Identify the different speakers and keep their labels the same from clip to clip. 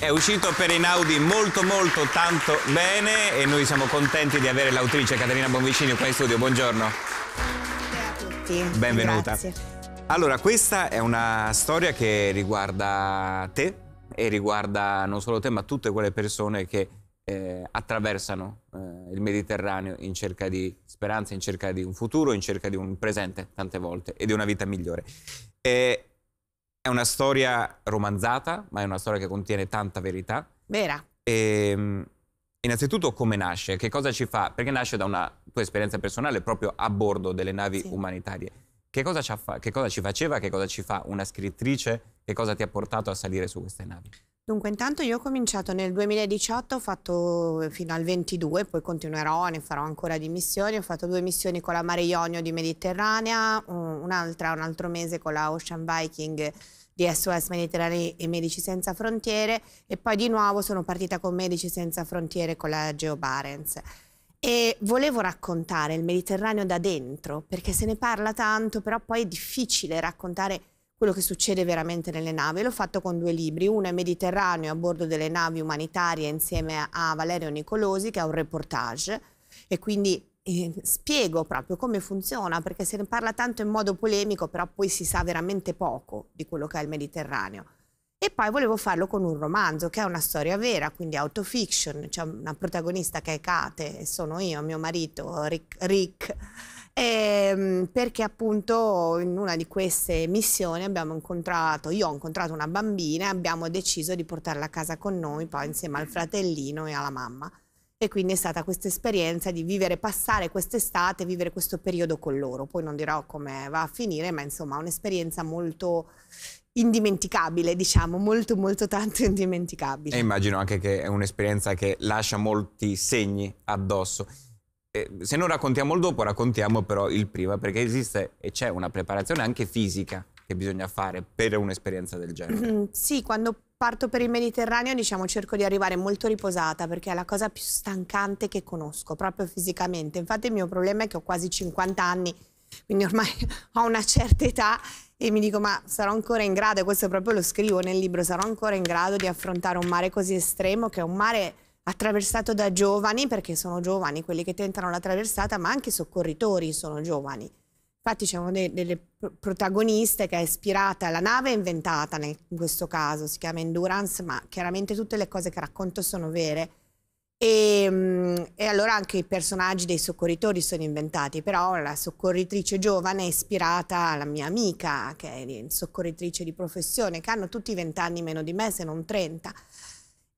Speaker 1: È uscito per Einaudi molto molto tanto bene e noi siamo contenti di avere l'autrice Caterina Bonvicini qua in studio. Buongiorno. Ciao a tutti. Benvenuta. Grazie. Allora, questa è una storia che riguarda te e riguarda non solo te ma tutte quelle persone che eh, attraversano eh, il Mediterraneo in cerca di speranza, in cerca di un futuro, in cerca di un presente tante volte e di una vita migliore. Eh, è una storia romanzata, ma è una storia che contiene tanta verità. Vera. E, ehm, innanzitutto come nasce, che cosa ci fa, perché nasce da una tua esperienza personale proprio a bordo delle navi sì. umanitarie. Che cosa, ci fa, che cosa ci faceva, che cosa ci fa una scrittrice, che cosa ti ha portato a salire su queste navi?
Speaker 2: Dunque, intanto io ho cominciato nel 2018, ho fatto eh, fino al 22, poi continuerò, ne farò ancora di missioni. Ho fatto due missioni con la Mare Ionio di Mediterranea, un'altra un altro mese con la Ocean Viking di SOS Mediterranei e Medici Senza Frontiere e poi di nuovo sono partita con Medici Senza Frontiere con la Geo Barents. E volevo raccontare il Mediterraneo da dentro, perché se ne parla tanto, però poi è difficile raccontare quello che succede veramente nelle navi. L'ho fatto con due libri, uno è Mediterraneo a bordo delle navi umanitarie insieme a Valerio Nicolosi che è un reportage e quindi eh, spiego proprio come funziona perché se ne parla tanto in modo polemico però poi si sa veramente poco di quello che è il Mediterraneo. E poi volevo farlo con un romanzo che è una storia vera, quindi autofiction, c'è cioè una protagonista che è Kate e sono io, mio marito Rick, Rick ehm, perché appunto in una di queste missioni abbiamo incontrato, io ho incontrato una bambina e abbiamo deciso di portarla a casa con noi, poi insieme al fratellino e alla mamma. E quindi è stata questa esperienza di vivere, passare quest'estate, vivere questo periodo con loro. Poi non dirò come va a finire, ma insomma un'esperienza molto indimenticabile, diciamo, molto molto tanto indimenticabile. E
Speaker 1: immagino anche che è un'esperienza che lascia molti segni addosso. Eh, se non raccontiamo il dopo, raccontiamo però il prima, perché esiste e c'è una preparazione anche fisica che bisogna fare per un'esperienza del genere.
Speaker 2: Mm-hmm. Sì, quando parto per il Mediterraneo, diciamo, cerco di arrivare molto riposata, perché è la cosa più stancante che conosco, proprio fisicamente. Infatti il mio problema è che ho quasi 50 anni, quindi ormai ho una certa età e mi dico ma sarò ancora in grado, e questo proprio lo scrivo nel libro, sarò ancora in grado di affrontare un mare così estremo che è un mare attraversato da giovani, perché sono giovani quelli che tentano la traversata, ma anche i soccorritori sono giovani. Infatti c'è una delle, protagoniste che è ispirata alla nave inventata nel, in questo caso, si chiama Endurance, ma chiaramente tutte le cose che racconto sono vere. E, ehm, e, allora anche i personaggi dei soccorritori sono inventati, però la soccorritrice giovane è ispirata alla mia amica, che è soccorritrice di professione, che hanno tutti 20 anni meno di me, se non 30.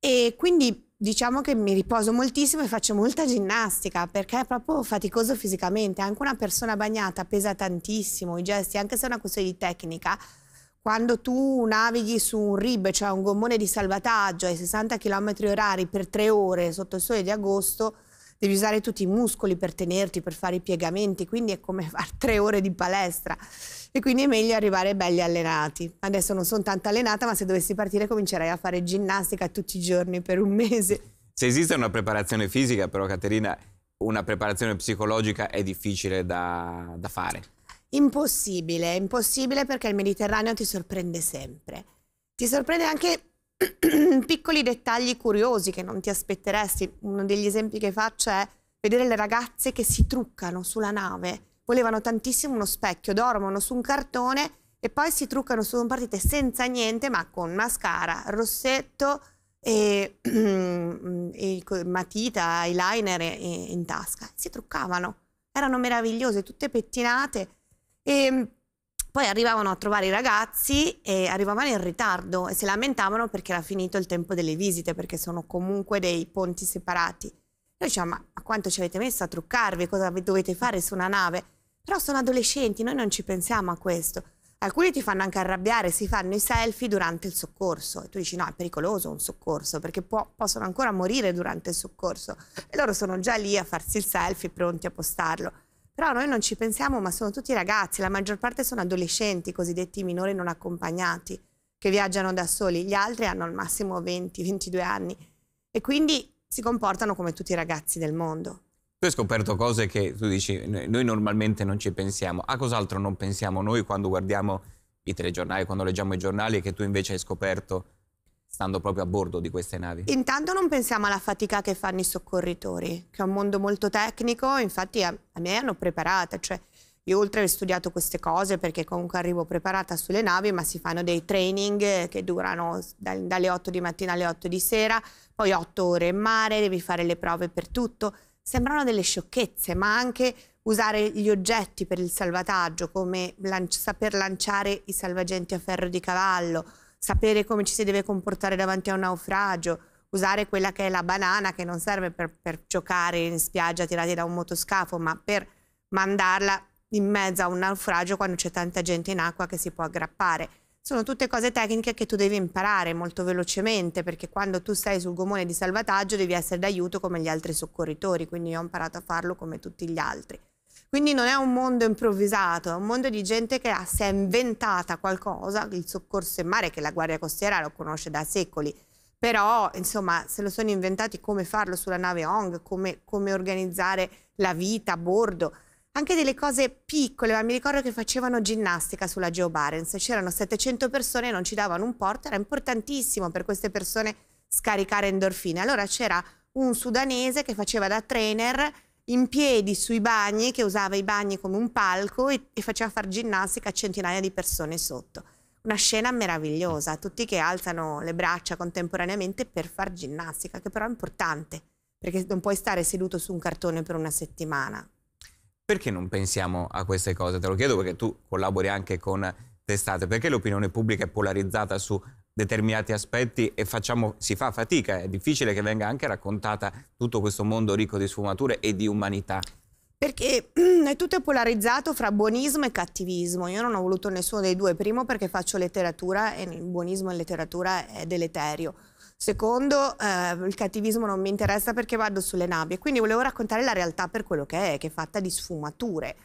Speaker 2: E quindi diciamo che mi riposo moltissimo e faccio molta ginnastica perché è proprio faticoso fisicamente. Anche una persona bagnata pesa tantissimo i gesti, anche se è una questione di tecnica. Quando tu navighi su un RIB, cioè un gommone di salvataggio ai 60 km orari per tre ore sotto il sole di agosto, devi usare tutti i muscoli per tenerti, per fare i piegamenti, quindi è come fare tre ore di palestra e quindi è meglio arrivare belli allenati. Adesso non sono tanto allenata, ma se dovessi partire comincerei a fare ginnastica tutti i giorni per un mese.
Speaker 1: Se esiste una preparazione fisica, però Caterina, una preparazione psicologica è difficile da, da fare.
Speaker 2: Impossibile, impossibile perché il Mediterraneo ti sorprende sempre. Ti sorprende anche piccoli dettagli curiosi che non ti aspetteresti. Uno degli esempi che faccio è vedere le ragazze che si truccano sulla nave. Volevano tantissimo uno specchio, dormono su un cartone e poi si truccano, sono partite senza niente ma con mascara, rossetto e, e matita, eyeliner e, in tasca. Si truccavano, erano meravigliose, tutte pettinate e poi arrivavano a trovare i ragazzi e arrivavano in ritardo e si lamentavano perché era finito il tempo delle visite, perché sono comunque dei ponti separati. Noi diciamo, ma a quanto ci avete messo a truccarvi? Cosa dovete fare su una nave? Però sono adolescenti, noi non ci pensiamo a questo. Alcuni ti fanno anche arrabbiare, si fanno i selfie durante il soccorso. E tu dici no, è pericoloso un soccorso, perché può, possono ancora morire durante il soccorso. E loro sono già lì a farsi il selfie, pronti a postarlo. Però noi non ci pensiamo, ma sono tutti ragazzi, la maggior parte sono adolescenti, cosiddetti minori non accompagnati, che viaggiano da soli, gli altri hanno al massimo 20-22 anni e quindi si comportano come tutti i ragazzi del mondo.
Speaker 1: Tu hai scoperto cose che tu dici, noi normalmente non ci pensiamo, a cos'altro non pensiamo noi quando guardiamo i telegiornali, quando leggiamo i giornali, e che tu invece hai scoperto stando proprio a bordo di queste navi?
Speaker 2: Intanto non pensiamo alla fatica che fanno i soccorritori, che è un mondo molto tecnico, infatti a, a me hanno preparata, cioè io oltre aver studiato queste cose perché comunque arrivo preparata sulle navi, ma si fanno dei training che durano da, dalle 8 di mattina alle 8 di sera, poi 8 ore in mare, devi fare le prove per tutto. Sembrano delle sciocchezze, ma anche usare gli oggetti per il salvataggio, come lanci saper lanciare i salvagenti a ferro di cavallo, sapere come ci si deve comportare davanti a un naufragio, usare quella che è la banana che non serve per, per giocare in spiaggia tirati da un motoscafo, ma per mandarla in mezzo a un naufragio quando c'è tanta gente in acqua che si può aggrappare. Sono tutte cose tecniche che tu devi imparare molto velocemente perché quando tu sei sul gomone di salvataggio devi essere d'aiuto come gli altri soccorritori, quindi io ho imparato a farlo come tutti gli altri. Quindi non è un mondo improvvisato, è un mondo di gente che ha, si è inventata qualcosa, il soccorso in mare che la Guardia Costiera lo conosce da secoli, però insomma se lo sono inventati come farlo sulla nave Hong, come, come organizzare la vita a bordo, anche delle cose piccole, ma mi ricordo che facevano ginnastica sulla Geo Barents, c'erano 700 persone, e non ci davano un porto, era importantissimo per queste persone scaricare endorfine. Allora c'era un sudanese che faceva da trainer in piedi sui bagni, che usava i bagni come un palco e, e faceva fare ginnastica a centinaia di persone sotto. Una scena meravigliosa, tutti che alzano le braccia contemporaneamente per far ginnastica, che però è importante, perché non puoi stare seduto su un cartone per una settimana.
Speaker 1: Perché non pensiamo a queste cose? Te lo chiedo perché tu collabori anche con testate, perché l'opinione pubblica è polarizzata su determinati aspetti e facciamo, si fa fatica, è difficile che venga anche raccontata tutto questo mondo ricco di sfumature e di umanità.
Speaker 2: Perché è tutto polarizzato fra buonismo e cattivismo. Io non ho voluto nessuno dei due. Primo perché faccio letteratura e il buonismo in letteratura è deleterio. Secondo, eh, il cattivismo non mi interessa perché vado sulle nabbie. Quindi volevo raccontare la realtà per quello che è, che è fatta di sfumature.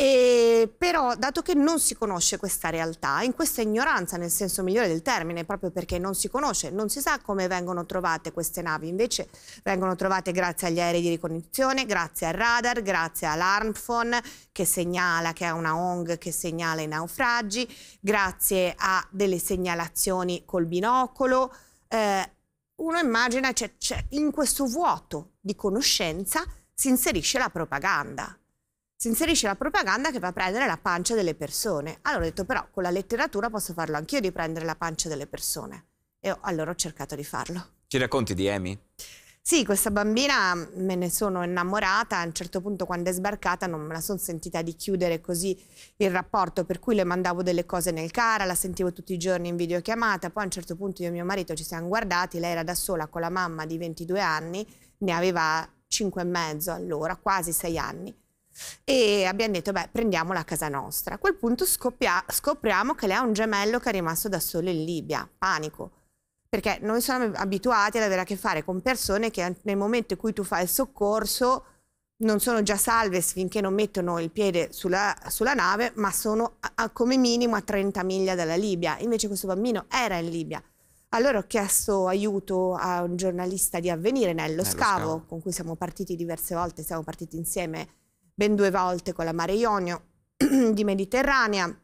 Speaker 2: E però, dato che non si conosce questa realtà, in questa ignoranza nel senso migliore del termine, proprio perché non si conosce, non si sa come vengono trovate queste navi, invece vengono trovate grazie agli aerei di ricognizione, grazie al radar, grazie all'armphone che segnala, che è una ONG che segnala i naufragi, grazie a delle segnalazioni col binocolo. Eh, uno immagina, cioè, cioè, in questo vuoto di conoscenza si inserisce la propaganda si inserisce la propaganda che va a prendere la pancia delle persone. Allora ho detto però con la letteratura posso farlo anch'io di prendere la pancia delle persone. E ho, allora ho cercato di farlo.
Speaker 1: Ci racconti di Amy?
Speaker 2: Sì, questa bambina mm, me ne sono innamorata, a un certo punto quando è sbarcata non me la sono sentita di chiudere così il rapporto, per cui le mandavo delle cose nel cara, la sentivo tutti i giorni in videochiamata, poi a un certo punto io e mio marito ci siamo guardati, lei era da sola con la mamma di 22 anni, ne aveva 5 e mezzo allora, quasi 6 anni, e abbiamo detto, beh, prendiamola a casa nostra. A quel punto scopia, scopriamo che lei ha un gemello che è rimasto da solo in Libia. Panico. Perché noi siamo abituati ad avere a che fare con persone che nel momento in cui tu fai il soccorso non sono già salve finché non mettono il piede sulla, sulla nave, ma sono a, a, come minimo a 30 miglia dalla Libia. Invece questo bambino era in Libia. Allora ho chiesto aiuto a un giornalista di Avvenire, Nello, Nello Scavo, Scavo, con cui siamo partiti diverse volte, siamo partiti insieme ben due volte con la Mare Ionio di Mediterranea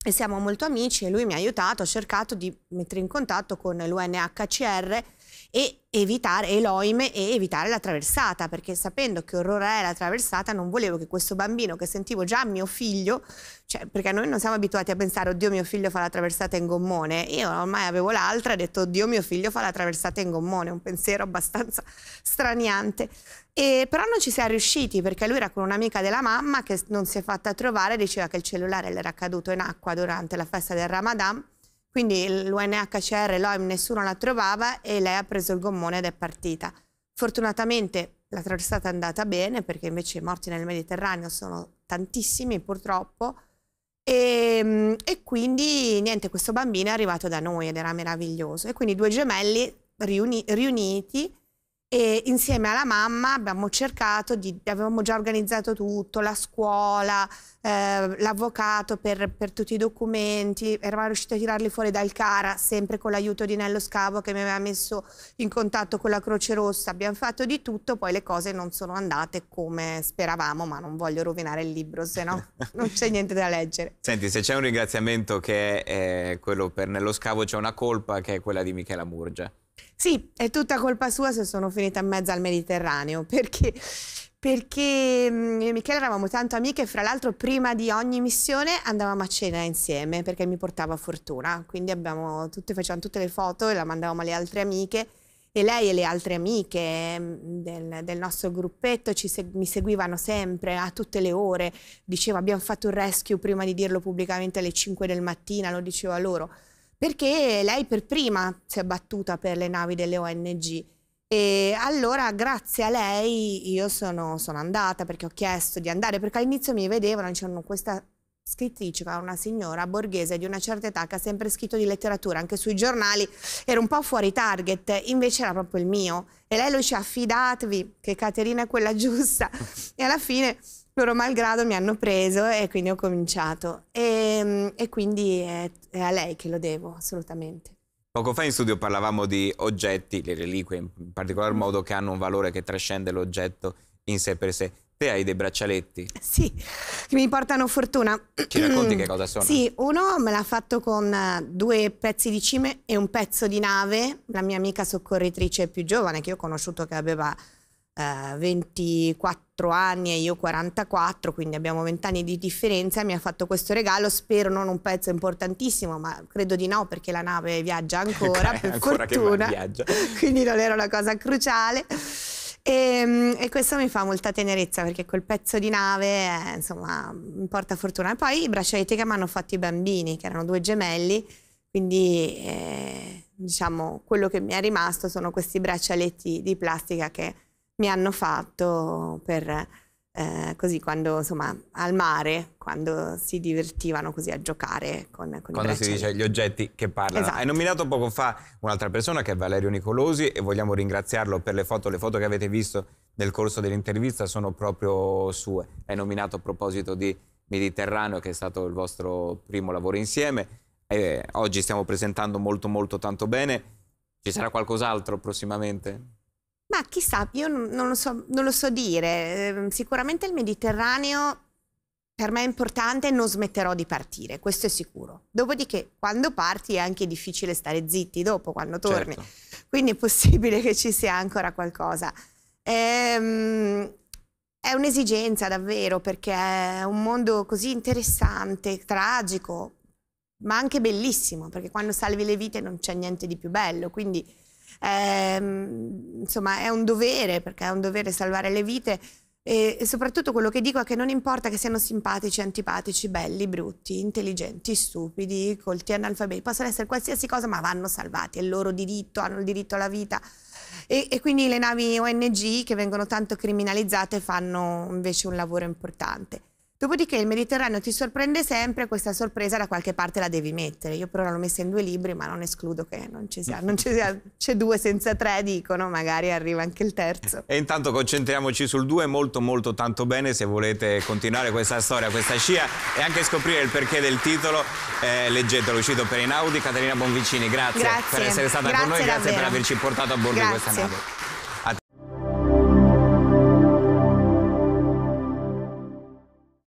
Speaker 2: e siamo molto amici e lui mi ha aiutato, ha cercato di mettere in contatto con l'UNHCR e evitare e e evitare la traversata, perché sapendo che orrore è la traversata, non volevo che questo bambino che sentivo già mio figlio, cioè, perché noi non siamo abituati a pensare oddio mio figlio fa la traversata in gommone, io ormai avevo l'altra e ho detto oddio mio figlio fa la traversata in gommone, un pensiero abbastanza straniante. E, però non ci siamo riusciti perché lui era con un'amica della mamma che non si è fatta trovare, diceva che il cellulare le era caduto in acqua durante la festa del Ramadan quindi l'UNHCR, l'OIM, nessuno la trovava e lei ha preso il gommone ed è partita. Fortunatamente la traversata è andata bene perché invece i morti nel Mediterraneo sono tantissimi purtroppo e, ehm, e quindi niente, questo bambino è arrivato da noi ed era meraviglioso e quindi due gemelli riuni, riuniti e insieme alla mamma abbiamo cercato di, avevamo già organizzato tutto, la scuola, eh, l'avvocato per, per, tutti i documenti, eravamo riusciti a tirarli fuori dal CARA, sempre con l'aiuto di Nello Scavo che mi aveva messo in contatto con la Croce Rossa, abbiamo fatto di tutto, poi le cose non sono andate come speravamo, ma non voglio rovinare il libro, se no non c'è niente da leggere.
Speaker 1: Senti, se c'è un ringraziamento che è eh, quello per Nello Scavo, c'è una colpa che è quella di Michela Murgia.
Speaker 2: Sì, è tutta colpa sua se sono finita in mezzo al Mediterraneo, perché perché mm, io e Michele eravamo tanto amiche fra l'altro prima di ogni missione andavamo a cena insieme perché mi portava fortuna, quindi abbiamo tutte, facevamo tutte le foto e la mandavamo alle altre amiche e lei e le altre amiche mm, del, del nostro gruppetto seg mi seguivano sempre a tutte le ore, diceva abbiamo fatto un rescue prima di dirlo pubblicamente alle 5 del mattino, lo diceva loro perché lei per prima si è battuta per le navi delle ONG e allora grazie a lei io sono, sono andata perché ho chiesto di andare perché all'inizio mi vedevano dicevano questa scrittrice, una signora borghese di una certa età che ha sempre scritto di letteratura, anche sui giornali, era un po' fuori target, invece era proprio il mio. E lei lo dice, affidatevi che Caterina è quella giusta. E alla fine loro malgrado mi hanno preso e quindi ho cominciato. E, ehm, e quindi è, è a lei che lo devo, assolutamente.
Speaker 1: Poco fa in studio parlavamo di oggetti, le reliquie in particolar mm. modo, che hanno un valore che trascende l'oggetto in sé per sé. Te hai dei braccialetti? Sì,
Speaker 2: che mi portano fortuna. Ci racconti che cosa sono? Sì, uno me l'ha fatto con eh, due pezzi di cime e un pezzo di nave, la mia amica soccorritrice più giovane che ho conosciuto che aveva eh, 24 anni e io 44, quindi abbiamo 20 anni di differenza, mi ha fatto questo regalo, spero non un pezzo importantissimo, ma credo di no perché la nave viaggia ancora, okay, per ancora fortuna, quindi non era una cosa cruciale. E, ehm, e, questo mi fa molta tenerezza perché quel pezzo di nave, eh, insomma, mi porta fortuna. E poi i braccialetti che mi hanno fatto i bambini, che erano due gemelli, quindi eh, diciamo quello che mi è rimasto sono questi braccialetti di plastica che mi hanno fatto per eh, così quando insomma al mare quando si divertivano così a giocare con, con quando si dice
Speaker 1: gli oggetti che parlano esatto. hai nominato poco fa un'altra persona che è Valerio Nicolosi e vogliamo ringraziarlo per le foto le foto che avete visto nel corso dell'intervista sono proprio sue hai nominato a proposito di Mediterraneo che è stato il vostro primo lavoro insieme e eh, oggi stiamo presentando molto molto tanto bene ci sarà qualcos'altro prossimamente?
Speaker 2: Ma chissà, io non lo so, non lo so dire. Ehm, sicuramente il Mediterraneo per me è importante e non smetterò di partire, questo è sicuro. Dopodiché, quando parti è anche difficile stare zitti dopo, quando torni. Certo. Quindi è possibile che ci sia ancora qualcosa. Ehm, è un'esigenza davvero, perché è un mondo così interessante, tragico, ma anche bellissimo, perché quando salvi le vite non c'è niente di più bello. Quindi ehm, insomma è un dovere, perché è un dovere salvare le vite e, soprattutto quello che dico è che non importa che siano simpatici, antipatici, belli, brutti, intelligenti, stupidi, colti, analfabeti, possono essere qualsiasi cosa ma vanno salvati, è il loro diritto, hanno il diritto alla vita. E, e, quindi le navi ONG che vengono tanto criminalizzate fanno invece un lavoro importante. Dopodiché il Mediterraneo ti sorprende sempre, questa sorpresa da qualche parte la devi mettere. Io però l'ho messa in due libri, ma non escludo che non ci sia. Non ci sia c'è due senza tre, dicono, magari arriva anche il terzo.
Speaker 1: E intanto concentriamoci sul due, molto molto tanto bene. Se volete continuare questa storia, questa scia e anche scoprire il perché del titolo, eh, leggetelo, uscito per Inaudi. Caterina Bonvicini, grazie, grazie. per essere stata grazie con noi, grazie per averci portato a bordo grazie. questa nave.